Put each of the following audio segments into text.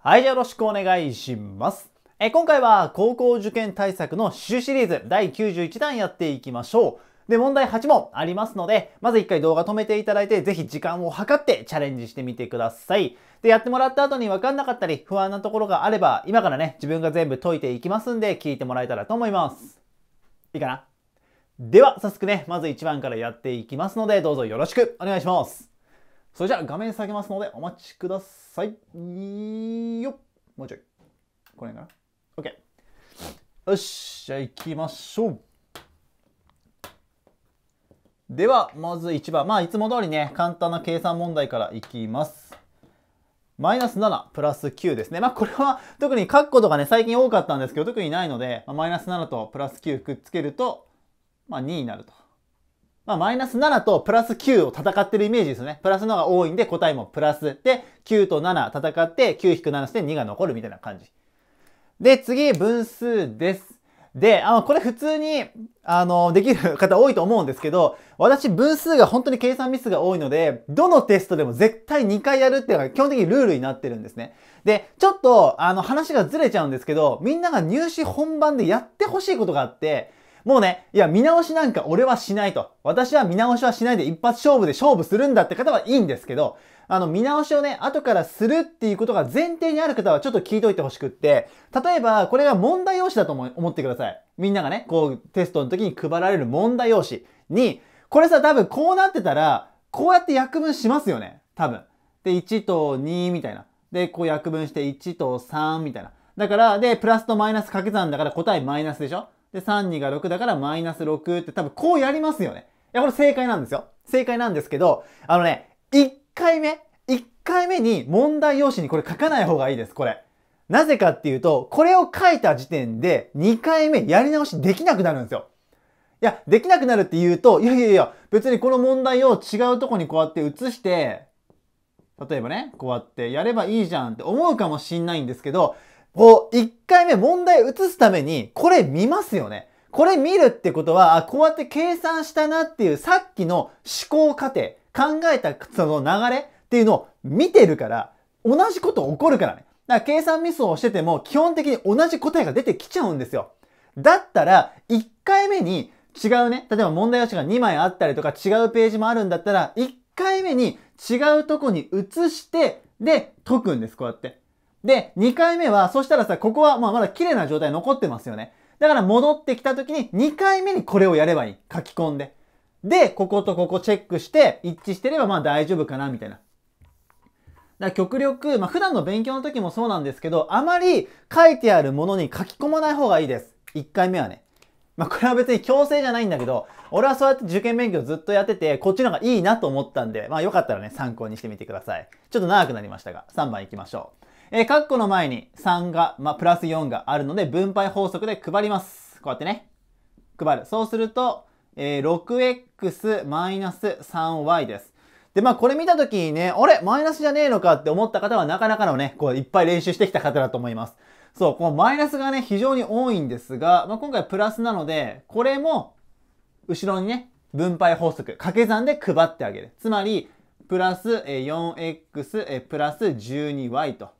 はい、よろしくお願いします。え今回は高校受験対策の刺繍シリーズ第91弾やっていきましょう。で、問題8問ありますので、まず1回動画止めていただいて、ぜひ時間を計ってチャレンジしてみてください。で、やってもらった後に分かんなかったり、不安なところがあれば、今からね、自分が全部解いていきますんで、聞いてもらえたらと思います。いいかなでは、早速ね、まず1番からやっていきますので、どうぞよろしくお願いします。それじゃあ画面下げますのでお待ちください。よっ。もうちょい。これかな ?OK。よし。じゃあ行きましょう。では、まず1番。まあ、いつも通りね、簡単な計算問題からいきます。マイナス7、プラス9ですね。まあ、これは特に括弧とかね、最近多かったんですけど、特にないので、マイナス7とプラス9くっつけると、まあ、2になると。まあ、マイナス7とプラス9を戦ってるイメージですね。プラスのが多いんで答えもプラス。で、9と7戦って9-7して2が残るみたいな感じ。で、次、分数です。で、あの、これ普通に、あの、できる方多いと思うんですけど、私分数が本当に計算ミスが多いので、どのテストでも絶対2回やるっていうのが基本的にルールになってるんですね。で、ちょっと、あの、話がずれちゃうんですけど、みんなが入試本番でやってほしいことがあって、もうね、いや、見直しなんか俺はしないと。私は見直しはしないで一発勝負で勝負するんだって方はいいんですけど、あの、見直しをね、後からするっていうことが前提にある方はちょっと聞いといてほしくって、例えば、これが問題用紙だと思ってください。みんながね、こう、テストの時に配られる問題用紙に、これさ、多分こうなってたら、こうやって約分しますよね。多分。で、1と2みたいな。で、こう約分して1と3みたいな。だから、で、プラスとマイナス掛け算だから答えマイナスでしょで、32が6だからマイナス6って多分こうやりますよね。いや、これ正解なんですよ。正解なんですけど、あのね、1回目、1回目に問題用紙にこれ書かない方がいいです、これ。なぜかっていうと、これを書いた時点で2回目やり直しできなくなるんですよ。いや、できなくなるって言うと、いやいやいや、別にこの問題を違うとこにこうやって移して、例えばね、こうやってやればいいじゃんって思うかもしんないんですけど、こう、一回目問題移すために、これ見ますよね。これ見るってことは、あ、こうやって計算したなっていう、さっきの思考過程、考えたその流れっていうのを見てるから、同じこと起こるからね。だから計算ミスをしてても、基本的に同じ答えが出てきちゃうんですよ。だったら、一回目に違うね、例えば問題用紙が2枚あったりとか違うページもあるんだったら、一回目に違うとこに移して、で、解くんです、こうやって。で、2回目は、そしたらさ、ここはまあまだ綺麗な状態残ってますよね。だから戻ってきた時に2回目にこれをやればいい。書き込んで。で、こことここチェックして、一致してればまあ大丈夫かな、みたいな。だから極力、まあ普段の勉強の時もそうなんですけど、あまり書いてあるものに書き込まない方がいいです。1回目はね。まあこれは別に強制じゃないんだけど、俺はそうやって受験勉強ずっとやってて、こっちの方がいいなと思ったんで、まあよかったらね、参考にしてみてください。ちょっと長くなりましたが、3番行きましょう。えー、カッコの前に3が、まあ、プラス4があるので、分配法則で配ります。こうやってね。配る。そうすると、えー、6x-3y です。で、まあこれ見た時にね、あれマイナスじゃねえのかって思った方はなかなかのね、こういっぱい練習してきた方だと思います。そう、このマイナスがね、非常に多いんですが、まあ、今回プラスなので、これも、後ろにね、分配法則、掛け算で配ってあげる。つまり、プラス 4x プラス 12y と。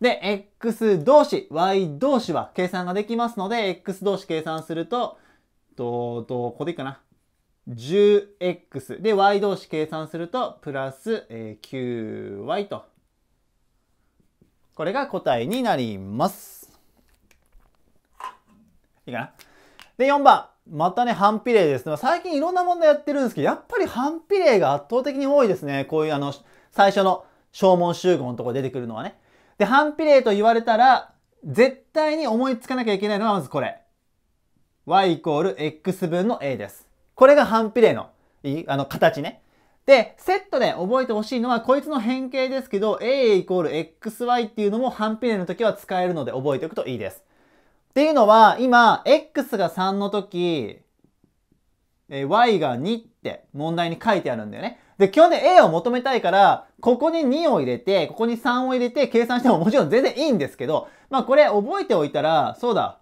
で、x 同士、y 同士は計算ができますので、x 同士計算すると、どう、ここでいいかな。10x で y 同士計算するとプラス、え 9y とこれが答えになりますいいかなで4番またね反比例です最近いろんな問題やってるんですけどやっぱり反比例が圧倒的に多いですねこういうあの最初の消問集合のところ出てくるのはねで、反比例と言われたら、絶対に思いつかなきゃいけないのはまずこれ。y イコール x 分の a です。これが反比例の、あの、形ね。で、セットで覚えてほしいのは、こいつの変形ですけど、a イコール xy っていうのも反比例の時は使えるので覚えておくといいです。っていうのは、今、x が3の時、y が2って問題に書いてあるんだよね。で、基本で A を求めたいから、ここに2を入れて、ここに3を入れて計算してももちろん全然いいんですけど、まあこれ覚えておいたら、そうだ、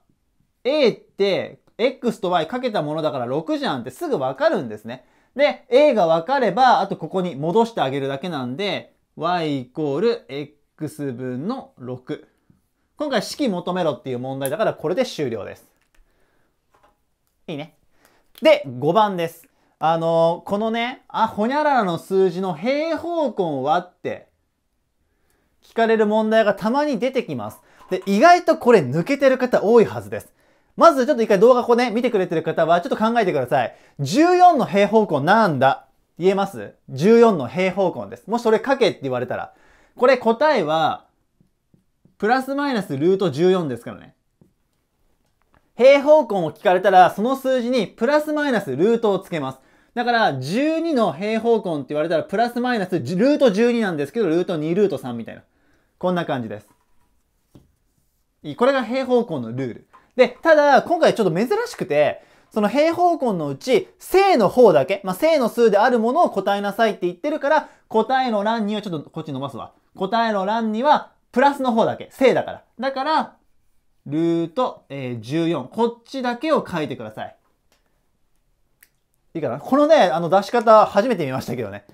A って X と Y かけたものだから6じゃんってすぐわかるんですね。で、A がわかれば、あとここに戻してあげるだけなんで、Y イコール X 分の6。今回式求めろっていう問題だからこれで終了です。いいね。で、5番です。あのこのね、あ、ほにゃららの数字の平方根はって聞かれる問題がたまに出てきます。で、意外とこれ抜けてる方多いはずです。まずちょっと一回動画ここね、見てくれてる方はちょっと考えてください。14の平方根なんだ言えます ?14 の平方根です。もしそれ書けって言われたら。これ答えは、プラスマイナスルート14ですからね。平方根を聞かれたら、その数字にプラスマイナスルートをつけます。だから、12の平方根って言われたら、プラスマイナス、ルート12なんですけど、ルート2、ルート3みたいな。こんな感じです。これが平方根のルール。で、ただ、今回ちょっと珍しくて、その平方根のうち、正の方だけ、まあ、正の数であるものを答えなさいって言ってるから、答えの欄には、ちょっとこっち伸ばすわ。答えの欄には、プラスの方だけ、正だから。だから、ルート、えー、14。こっちだけを書いてください。いいかなこのね、あの出し方初めて見ましたけどね。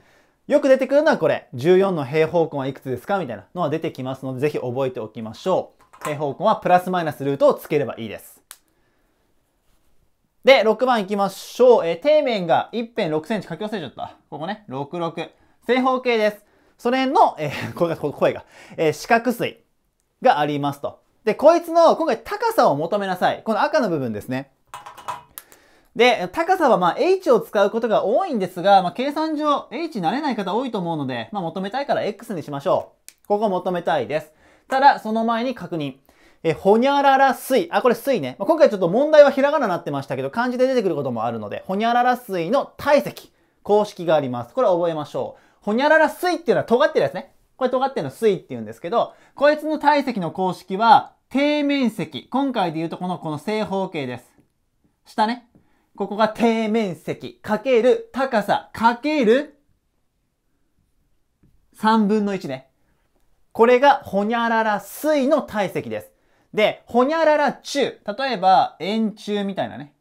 よく出てくるのはこれ。14の平方根はいくつですかみたいなのは出てきますので、ぜひ覚えておきましょう。平方根はプラスマイナスルートをつければいいです。で、6番いきましょう。えー、底面が1辺6センチ書き忘れちゃった。ここね、66。正方形です。それの、えー、これが、こ声が、えー、四角錐がありますと。で、こいつの、今回高さを求めなさい。この赤の部分ですね。で、高さはまあ h を使うことが多いんですが、まあ、計算上 h 慣れない方多いと思うので、まあ、求めたいから x にしましょう。ここ求めたいです。ただ、その前に確認。え、ほにゃらら水。あ、これ水ね。まあ、今回ちょっと問題はひらがなになってましたけど、漢字で出てくることもあるので、ほにゃらら水の体積。公式があります。これ覚えましょう。ほにゃらら水っていうのは尖ってるやつね。これ尖ってるの水って言うんですけど、こいつの体積の公式は、底面積。今回で言うとこの、この正方形です。下ね。ここが底面積かける高さかける3分の1ね。これがほにゃらら水の体積です。で、ほにゃらら中。例えば、円柱みたいなね。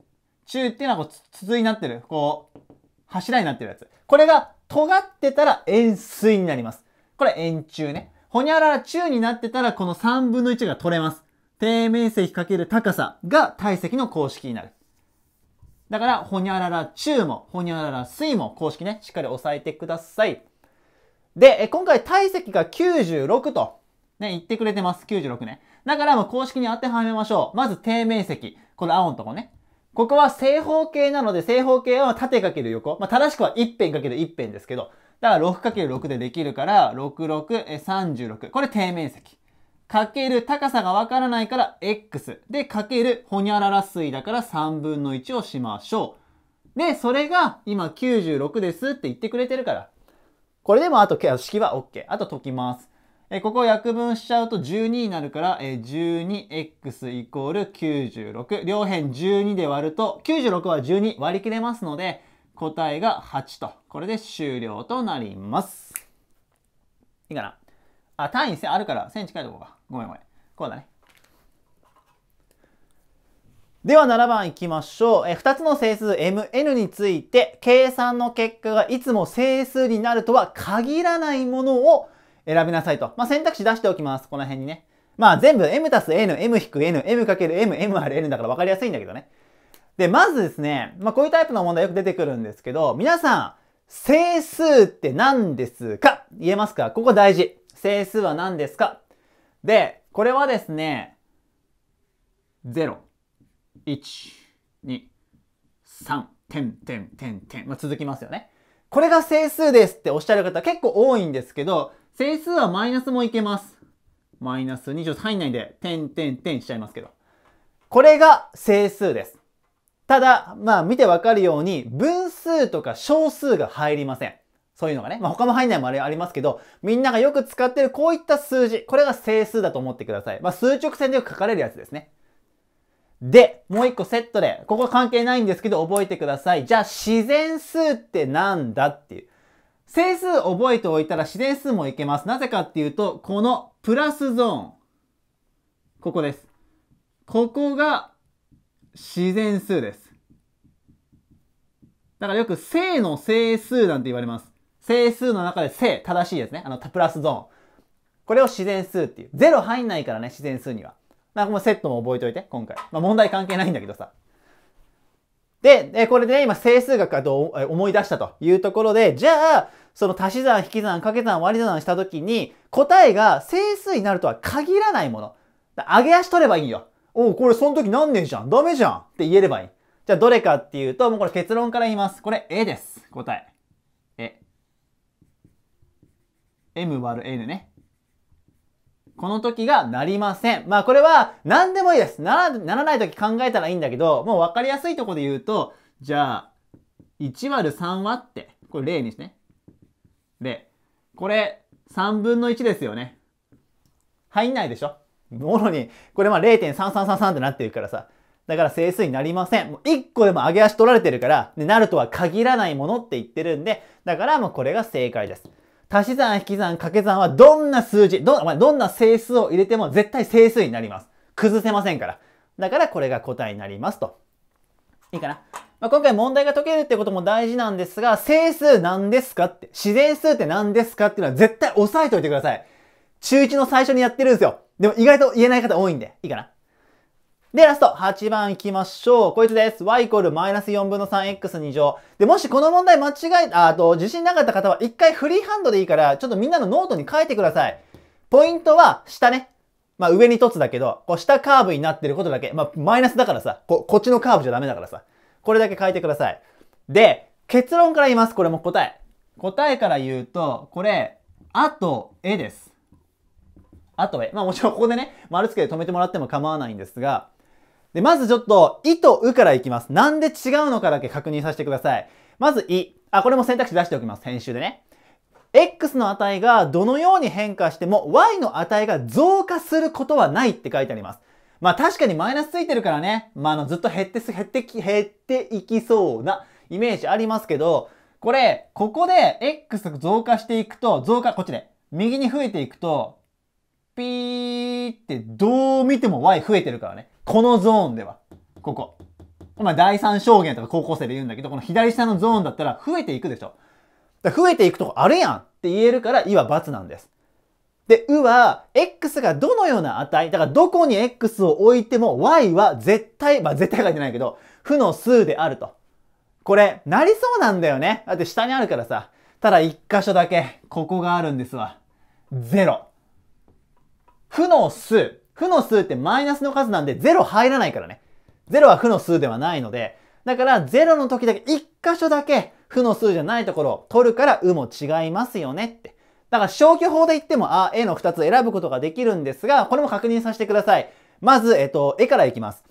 中っていうのはこう筒になってる。こう、柱になってるやつ。これが尖ってたら円錐になります。これ円柱ね。ほにゃらら中になってたらこの3分の1が取れます。底面積かける高さが体積の公式になる。だから、ほにゃらら中も、ほにゃらら水も公式ね、しっかり押さえてください。で、今回体積が96と、ね、言ってくれてます。96ね。だからもう公式に当てはめましょう。まず底面積。この青のとこね。ここは正方形なので、正方形は縦かける横。まあ、正しくは一辺かける一辺ですけど。だから 6×6 でできるから、66、36。これ底面積。かける高さがわからないから x でかけるほにゃらら水だから3分の1をしましょう。で、それが今96ですって言ってくれてるから。これでもあと式は OK。あと解きます。えここを約分しちゃうと12になるから、え 12x イコール96。両辺12で割ると、96は12割り切れますので、答えが8と。これで終了となります。いいかなあ、単位あるから線近いとこか。ごめんごめん。こうだね。では7番いきましょう。え2つの整数 mn について計算の結果がいつも整数になるとは限らないものを選びなさいと。まあ、選択肢出しておきます。この辺にね。まあ全部 m 足す n、m 引く n、m かける m、m ある n だから分かりやすいんだけどね。で、まずですね、まあこういうタイプの問題よく出てくるんですけど、皆さん、整数って何ですか言えますかここ大事。整数は何ですかで、これはですね、0、1、2、3、点、点、点、点、まあ、続きますよね。これが整数ですっておっしゃる方結構多いんですけど、整数はマイナスもいけます。マイナス2乗入んないんで、点、点、点しちゃいますけど。これが整数です。ただ、まあ見てわかるように、分数とか小数が入りません。そういうのがね。まあ、他も入んないもあれありますけど、みんながよく使ってるこういった数字。これが整数だと思ってください。まあ、数直線でよく書かれるやつですね。で、もう一個セットで、ここは関係ないんですけど覚えてください。じゃあ自然数ってなんだっていう。整数覚えておいたら自然数もいけます。なぜかっていうと、このプラスゾーン。ここです。ここが自然数です。だからよく正の整数なんて言われます。整数の中で正、正しいですね。あの、プラスゾーン。これを自然数っていう。0入んないからね、自然数には。まあ、このセットも覚えておいて、今回。まあ、問題関係ないんだけどさ。で、えこれで、ね、今整数学がどう思い出したというところで、じゃあ、その足し算、引き算、掛け算、割り算したときに、答えが整数になるとは限らないもの。上げ足取ればいいよ。おう、これその時何年じゃんダメじゃんって言えればいい。じゃあどれかっていうと、もうこれ結論から言います。これ A です。答え。m ÷ n ね。この時がなりません。まあこれは何でもいいです。なら、ならない時考えたらいいんだけど、もう分かりやすいとこで言うと、じゃあ、1 ÷ 3はって、これ0にしてね。0。これ、3分の1ですよね。入んないでしょもろに、これまあ0.3333ってなってるからさ。だから整数になりません。もう1個でも上げ足取られてるから、なるとは限らないものって言ってるんで、だからもうこれが正解です。足し算、引き算、掛け算はどんな数字、どんどんな整数を入れても絶対整数になります。崩せませんから。だからこれが答えになりますと。いいかな。まあ、今回問題が解けるってことも大事なんですが、整数何ですかって、自然数って何ですかっていうのは絶対押さえておいてください。中1の最初にやってるんですよ。でも意外と言えない方多いんで。いいかな。で、ラスト、8番行きましょう。こいつです。y イコールマイナス4分の 3x2 乗。で、もしこの問題間違えた、あと、自信なかった方は一回フリーハンドでいいから、ちょっとみんなのノートに書いてください。ポイントは、下ね。まあ、上に凸だけど、こう、下カーブになってることだけ。まあ、マイナスだからさ、こ、こっちのカーブじゃダメだからさ。これだけ書いてください。で、結論から言います。これも答え。答えから言うと、これ、あと、絵です。あとえですあとえまあもちろんここでね、丸つけで止めてもらっても構わないんですが、で、まずちょっと、いとうからいきます。なんで違うのかだけ確認させてください。まず、い。あ、これも選択肢出しておきます。編集でね。x の値がどのように変化しても y の値が増加することはないって書いてあります。まあ確かにマイナスついてるからね、まああのずっと減って減ってき、減っていきそうなイメージありますけど、これ、ここで x 増加していくと、増加、こっちで、右に増えていくと、ピーってどう見ても y 増えてるからね。このゾーンでは、ここ。まあ、第三証言とか高校生で言うんだけど、この左下のゾーンだったら増えていくでしょ。だ増えていくとこあるやんって言えるから、いは×なんです。で、うは、x がどのような値、だからどこに x を置いても y は絶対、まあ絶対書いてないけど、負の数であると。これ、なりそうなんだよね。だって下にあるからさ。ただ一箇所だけ、ここがあるんですわ。0。負の数。負の数ってマイナスの数なんで0入らないからね。0は負の数ではないので、だから0の時だけ1箇所だけ負の数じゃないところを取るからうも違いますよねって。だから消去法で言っても、あ、A の2つ選ぶことができるんですが、これも確認させてください。まず、えっと、絵からいきます。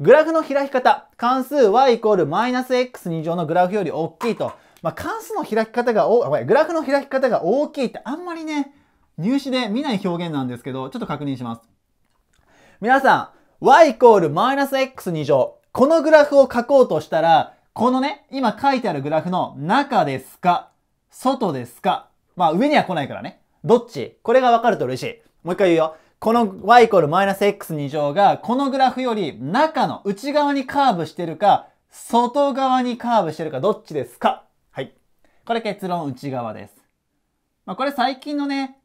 グラフの開き方。関数 y イコールマイナス x2 乗のグラフより大きいと。まあ、関数の開き方がお、グラフの開き方が大きいってあんまりね、入試で見ない表現なんですけど、ちょっと確認します。皆さん、y イコールマイナス x 2乗。このグラフを書こうとしたら、このね、今書いてあるグラフの中ですか外ですかまあ上には来ないからね。どっちこれがわかると嬉しい。もう一回言うよ。この y イコールマイナス x 2乗が、このグラフより中の内側にカーブしてるか、外側にカーブしてるか、どっちですかはい。これ結論内側です。まあこれ最近のね、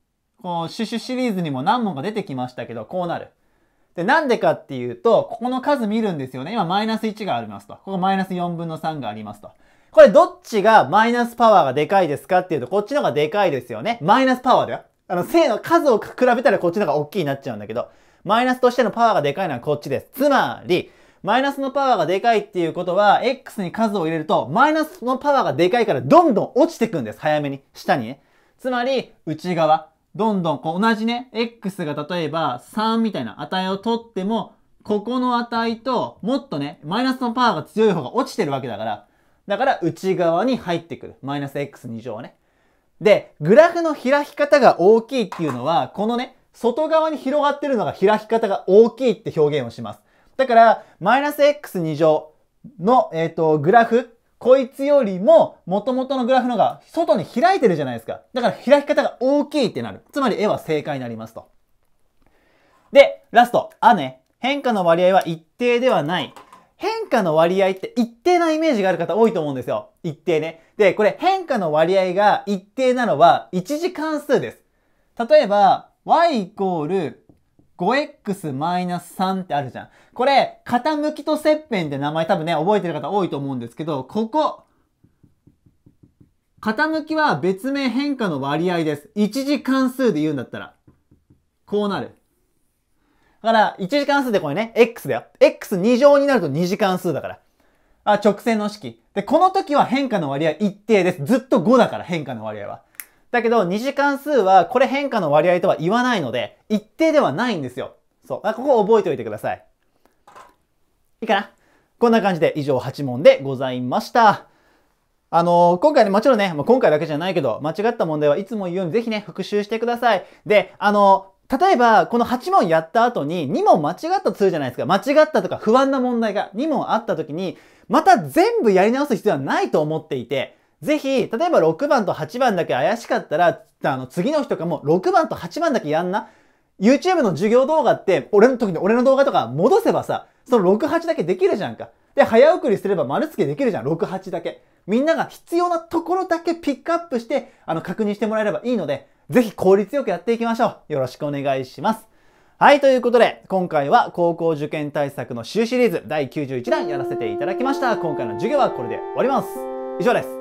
こう、シュシュシリーズにも何問か出てきましたけど、こうなる。で、なんでかっていうと、ここの数見るんですよね。今、マイナス1がありますと。ここマイナス4分の3がありますと。これ、どっちがマイナスパワーがでかいですかっていうと、こっちの方がでかいですよね。マイナスパワーだよ。あの、正の数を比べたらこっちの方が大きいになっちゃうんだけど、マイナスとしてのパワーがでかいのはこっちです。つまり、マイナスのパワーがでかいっていうことは、X に数を入れると、マイナスのパワーがでかいからどんどん落ちてくんです。早めに。下にね。つまり、内側、どんどんこう同じね、x が例えば3みたいな値を取っても、ここの値ともっとね、マイナスのパワーが強い方が落ちてるわけだから、だから内側に入ってくる。マイナス x2 乗はね。で、グラフの開き方が大きいっていうのは、このね、外側に広がってるのが開き方が大きいって表現をします。だから、マイナス x2 乗の、えっ、ー、と、グラフこいつよりも、元々のグラフのが外に開いてるじゃないですか。だから開き方が大きいってなる。つまり絵は正解になりますと。で、ラスト、あね。変化の割合は一定ではない。変化の割合って一定なイメージがある方多いと思うんですよ。一定ね。で、これ変化の割合が一定なのは一次関数です。例えば、y イコール 5x-3 ってあるじゃん。これ、傾きと切片って名前多分ね、覚えてる方多いと思うんですけど、ここ、傾きは別名変化の割合です。一次関数で言うんだったら、こうなる。だから、一次関数でこれね、x だよ。x2 乗になると二次関数だから。あ、直線の式。で、この時は変化の割合一定です。ずっと5だから、変化の割合は。だけど、2次関数はこれ変化の割合とは言わないので、一定ではないんですよ。そう。あここ覚えておいてください。いいかなこんな感じで以上8問でございました。あのー、今回ね、もちろんね、もう今回だけじゃないけど、間違った問題はいつも言うようにぜひね、復習してください。で、あのー、例えば、この8問やった後に2問間違ったとするじゃないですか。間違ったとか不安な問題が2問あった時に、また全部やり直す必要はないと思っていて、ぜひ、例えば6番と8番だけ怪しかったら、あの、次の日とかも6番と8番だけやんな。YouTube の授業動画って、俺の時に俺の動画とか戻せばさ、その6、8だけできるじゃんか。で、早送りすれば丸付けできるじゃん、6、8だけ。みんなが必要なところだけピックアップして、あの、確認してもらえればいいので、ぜひ効率よくやっていきましょう。よろしくお願いします。はい、ということで、今回は高校受験対策の週シリーズ第91弾やらせていただきました。今回の授業はこれで終わります。以上です。